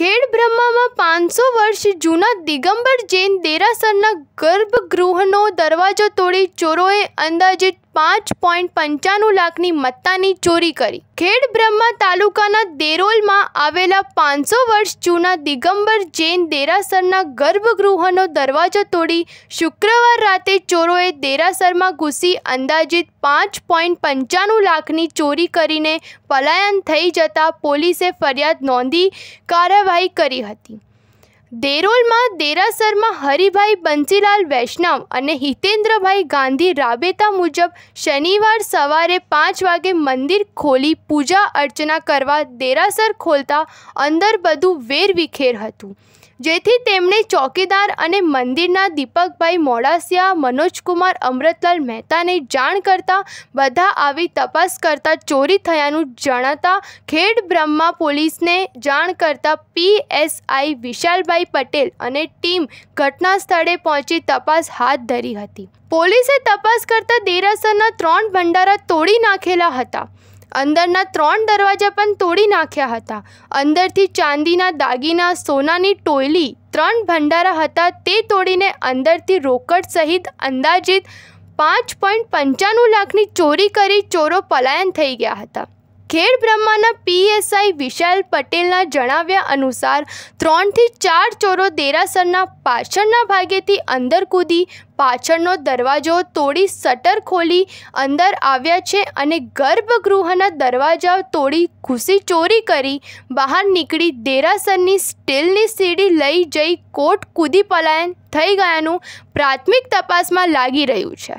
ખેડ બ્રહ્મામાં પાંચસો વર્ષ જૂના દિગંબર જૈન દેરાસરના ગર્ભગૃહનો દરવાજો તોડી ચોરોએ અંદાજે પાંચ પોઈન્ટ પંચાણું લાખની મત્તાની ચોરી કરી ખેડ બ્રહ્મા તાલુકાના દેરોલમાં આવેલા પાંચસો વર્ષ જૂના દિગંબર જૈન દેરાસરના ગર્ભગૃહનો દરવાજો તોડી શુક્રવાર રાતે ચોરોએ દેરાસરમાં ઘૂસી અંદાજિત પાંચ પોઈન્ટ પંચાણું લાખની ચોરી કરીને પલાયન થઈ જતા પોલીસે ફરિયાદ નોંધી કાર્યવાહી કરી હતી દેરોલમાં દેરાસરમાં હરિભાઈ બંસીલાલ વૈષ્ણવ અને હિતેન્દ્રભાઈ ગાંધી રાબેતા મુજબ શનિવાર સવારે પાંચ વાગે મંદિર ખોલી પૂજા અર્ચના કરવા દેરાસર ખોલતા અંદર બધું વેરવિખેર હતું જેથી તેમણે ચોકીદાર અને મંદિરના દીપકભાઈ મોડાસિયા મનોજકુમાર અમૃતલાલ મહેતાને જાણ કરતા બધા આવી તપાસ કરતા ચોરી થયાનું જણાતા ખેડ બ્રહ્મા પોલીસને જાણ કરતા પીએસઆઈ વિશાલભાઈ પટેલ અને ટીમ ઘટના સ્થળે પહોંચી તપાસ હાથ ધરી હતી પોલીસે તપાસ કરતા દેરાસરના ત્રણ ભંડારા તોડી નાખેલા હતા અંદરના ત્રણ દરવાજા પણ તોડી નાખ્યા હતા અંદરથી ચાંદીના દાગીના સોનાની ટોયલી ત્રણ ભંડારા હતા તે તોડીને અંદરથી રોકડ સહિત અંદાજિત પાંચ પોઈન્ટ પંચાણું લાખની ચોરી કરી ચોરો પલાયન થઈ ગયા હતા ખેડ બ્રહ્માના પીએસઆઈ વિશાલ પટેલના જણાવ્યા અનુસાર ત્રણથી ચાર ચોરો દેરાસરના પાછળના ભાગેથી અંદર કૂદી પાછળનો દરવાજો તોડી શટર ખોલી અંદર આવ્યા છે અને ગર્ભગૃહના દરવાજા તોડી ઘૂસી ચોરી કરી બહાર નીકળી દેરાસરની સ્ટીલની સીડી લઈ જઈ કોર્ટ કૂદી પલાયન થઈ ગયાનું પ્રાથમિક તપાસમાં લાગી રહ્યું છે